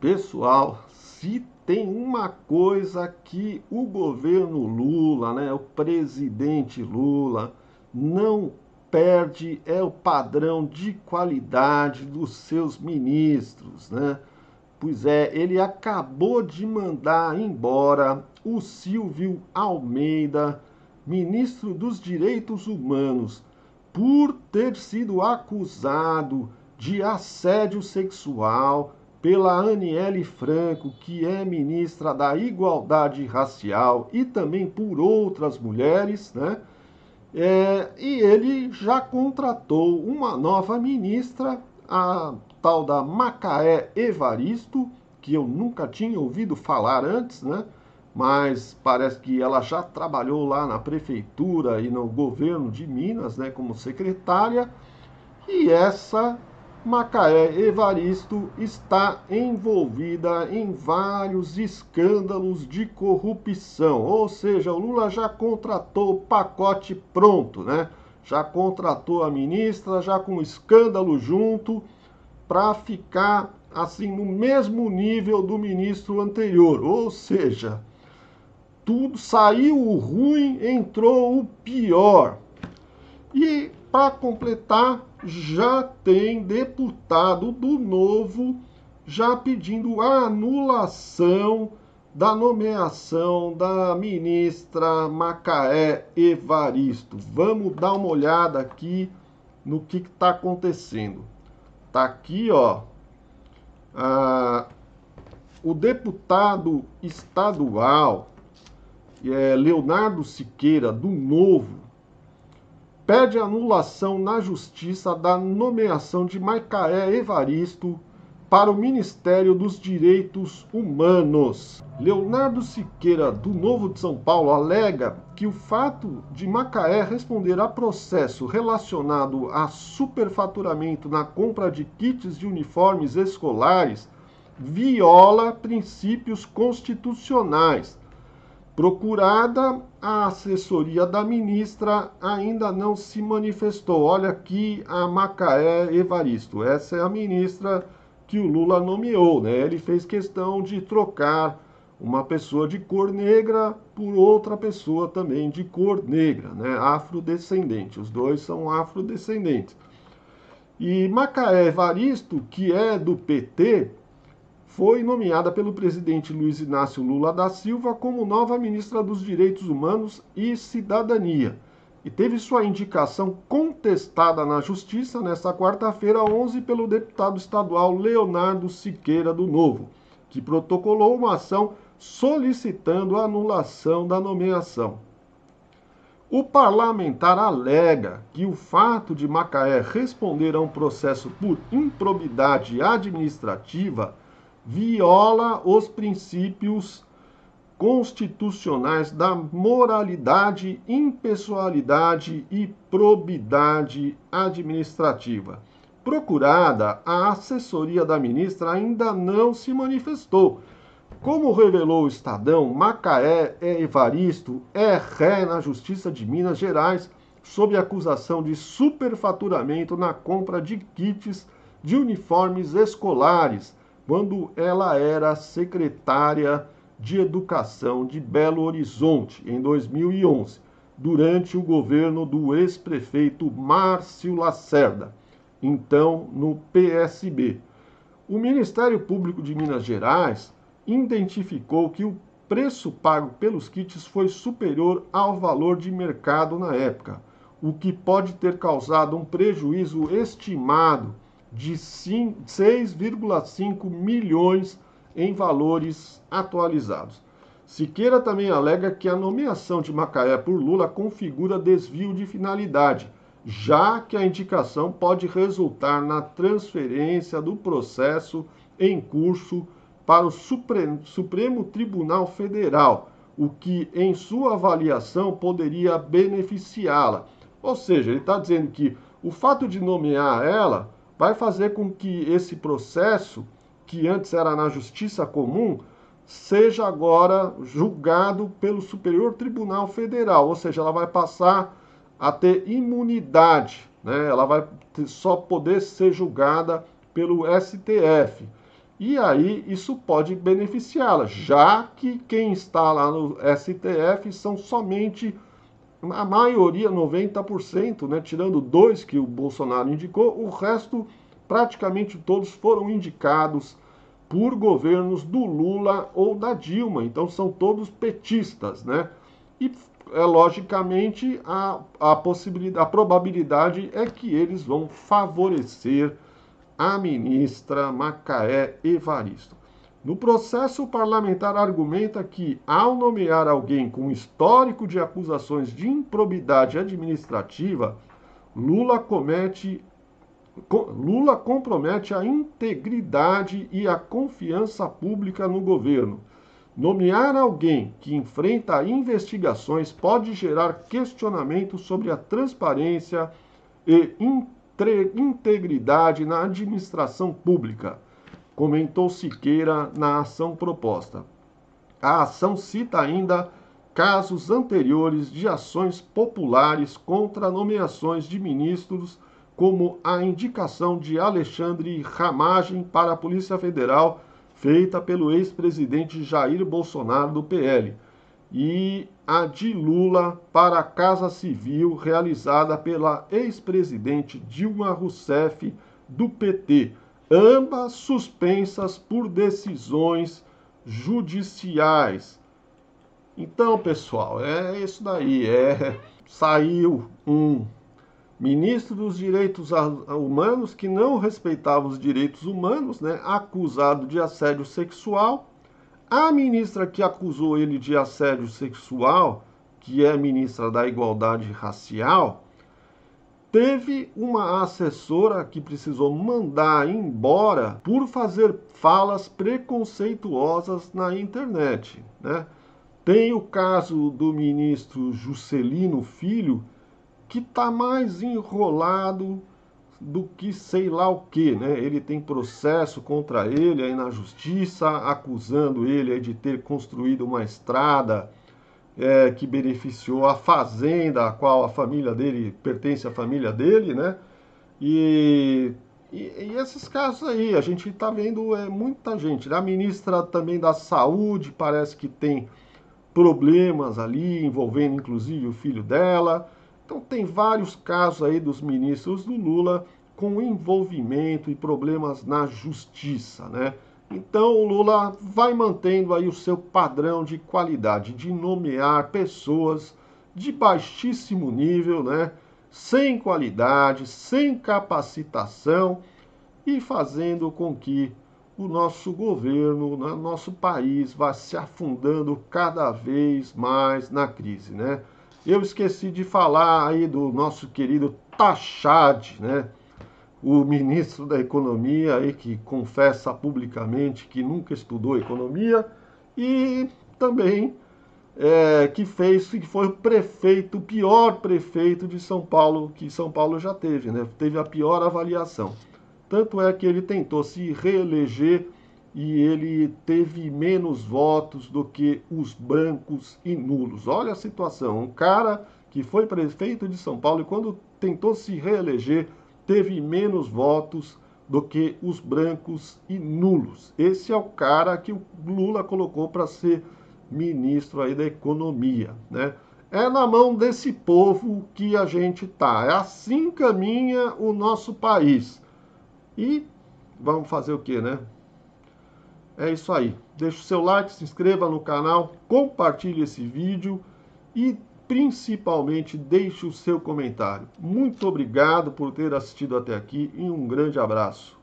Pessoal, se tem uma coisa que o governo Lula, né, o presidente Lula, não perde é o padrão de qualidade dos seus ministros, né? Pois é, ele acabou de mandar embora o Silvio Almeida, ministro dos Direitos Humanos, por ter sido acusado de assédio sexual pela Aniele Franco, que é ministra da Igualdade Racial, e também por outras mulheres, né? É, e ele já contratou uma nova ministra, a tal da Macaé Evaristo, que eu nunca tinha ouvido falar antes, né? Mas parece que ela já trabalhou lá na prefeitura e no governo de Minas, né, como secretária. E essa Macaé Evaristo está envolvida em vários escândalos de corrupção. Ou seja, o Lula já contratou o pacote pronto, né? Já contratou a ministra, já com escândalo junto, para ficar assim no mesmo nível do ministro anterior. Ou seja, tudo saiu o ruim, entrou o pior. E para completar, já tem deputado do Novo já pedindo a anulação da nomeação da ministra Macaé Evaristo. Vamos dar uma olhada aqui no que está acontecendo. Tá aqui, ó. Ah, o deputado estadual é, Leonardo Siqueira, do Novo, pede anulação na Justiça da nomeação de Macaé Evaristo para o Ministério dos Direitos Humanos. Leonardo Siqueira, do Novo de São Paulo, alega que o fato de Macaé responder a processo relacionado a superfaturamento na compra de kits de uniformes escolares viola princípios constitucionais procurada, a assessoria da ministra ainda não se manifestou. Olha aqui a Macaé Evaristo. Essa é a ministra que o Lula nomeou, né? Ele fez questão de trocar uma pessoa de cor negra por outra pessoa também de cor negra, né? Afrodescendente. Os dois são afrodescendentes. E Macaé Evaristo, que é do PT, foi nomeada pelo presidente Luiz Inácio Lula da Silva como nova ministra dos Direitos Humanos e Cidadania e teve sua indicação contestada na Justiça nesta quarta-feira 11 pelo deputado estadual Leonardo Siqueira do Novo, que protocolou uma ação solicitando a anulação da nomeação. O parlamentar alega que o fato de Macaé responder a um processo por improbidade administrativa viola os princípios constitucionais da moralidade, impessoalidade e probidade administrativa. Procurada, a assessoria da ministra ainda não se manifestou. Como revelou o Estadão, Macaé é Evaristo é ré na Justiça de Minas Gerais sob acusação de superfaturamento na compra de kits de uniformes escolares quando ela era secretária de Educação de Belo Horizonte, em 2011, durante o governo do ex-prefeito Márcio Lacerda, então no PSB. O Ministério Público de Minas Gerais identificou que o preço pago pelos kits foi superior ao valor de mercado na época, o que pode ter causado um prejuízo estimado de 6,5 milhões em valores atualizados. Siqueira também alega que a nomeação de Macaé por Lula configura desvio de finalidade, já que a indicação pode resultar na transferência do processo em curso para o Supremo, Tribunal Federal, o que, em sua avaliação, poderia beneficiá-la. Ou seja, ele está dizendo que o fato de nomear ela vai fazer com que esse processo, que antes era na justiça comum, seja agora julgado pelo Superior Tribunal Federal, ou seja, ela vai passar a ter imunidade, né? ela vai só poder ser julgada pelo STF. E aí isso pode beneficiá-la, já que quem está lá no STF são somente a maioria, 90%, né, tirando dois que o Bolsonaro indicou, o resto, praticamente todos foram indicados por governos do Lula ou da Dilma. Então são todos petistas, né? E é, logicamente a, a possibilidade, a probabilidade é que eles vão favorecer a ministra Macaé Evaristo. No processo, o parlamentar argumenta que, ao nomear alguém com histórico de acusações de improbidade administrativa, Lula comete Lula compromete a integridade e a confiança pública no governo. Nomear alguém que enfrenta investigações pode gerar questionamentos sobre a transparência e integridade na administração pública comentou Siqueira na ação proposta. A ação cita ainda casos anteriores de ações populares contra nomeações de ministros, como a indicação de Alexandre Ramagem para a Polícia Federal, feita pelo ex-presidente Jair Bolsonaro do PL, e a de Lula para a Casa Civil, realizada pela ex-presidente Dilma Rousseff do PT ambas suspensas por decisões judiciais. Então, pessoal, é isso daí. É, saiu um ministro dos Direitos Humanos que não respeitava os direitos humanos, né, acusado de assédio sexual. A ministra que acusou ele de assédio sexual, que é ministra da Igualdade Racial, Teve uma assessora que precisou mandar embora por fazer falas preconceituosas na internet. Né? Tem o caso do ministro Juscelino Filho, que está mais enrolado do que sei lá o que, né? Ele tem processo contra ele aí na justiça, acusando ele aí de ter construído uma estrada é, que beneficiou a fazenda a qual a família dele pertence à família dele, né? E, e, e esses casos aí, a gente está vendo é, muita gente. Né? A ministra também da Saúde parece que tem problemas ali, envolvendo inclusive o filho dela. Então tem vários casos aí dos ministros do Lula com envolvimento e problemas na justiça, né? Então o Lula vai mantendo aí o seu padrão de qualidade de nomear pessoas de baixíssimo nível, né? Sem qualidade, sem capacitação e fazendo com que o nosso governo, o né, nosso país vá se afundando cada vez mais na crise, né? Eu esqueci de falar aí do nosso querido Tachad, né? o ministro da Economia aí que confessa publicamente que nunca estudou economia e também é, que fez que foi o prefeito, o pior prefeito de São Paulo que São Paulo já teve, né? Teve a pior avaliação. Tanto é que ele tentou se reeleger e ele teve menos votos do que os brancos e nulos. Olha a situação, um cara que foi prefeito de São Paulo e quando tentou se reeleger teve menos votos do que os brancos e nulos. Esse é o cara que o Lula colocou para ser ministro aí da economia, né? É na mão desse povo que a gente tá. É assim caminha o nosso país. E vamos fazer o que, né? É isso aí. Deixa o seu like, se inscreva no canal, compartilhe esse vídeo e principalmente deixe o seu comentário. Muito obrigado por ter assistido até aqui e um grande abraço.